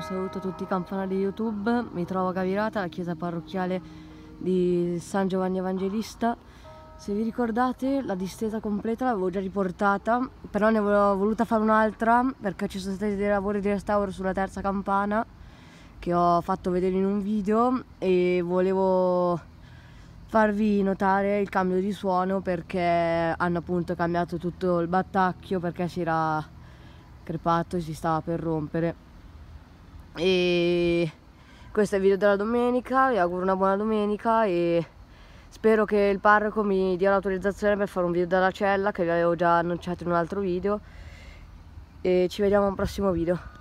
un saluto a tutti i campanari di YouTube, mi trovo a Cavirata, la chiesa parrocchiale di San Giovanni Evangelista. Se vi ricordate la distesa completa l'avevo già riportata, però ne avevo voluta fare un'altra perché ci sono stati dei lavori di restauro sulla terza campana che ho fatto vedere in un video e volevo farvi notare il cambio di suono perché hanno appunto cambiato tutto il battacchio perché si era crepato e si stava per rompere e questo è il video della domenica vi auguro una buona domenica e spero che il parroco mi dia l'autorizzazione per fare un video dalla cella che vi avevo già annunciato in un altro video e ci vediamo al prossimo video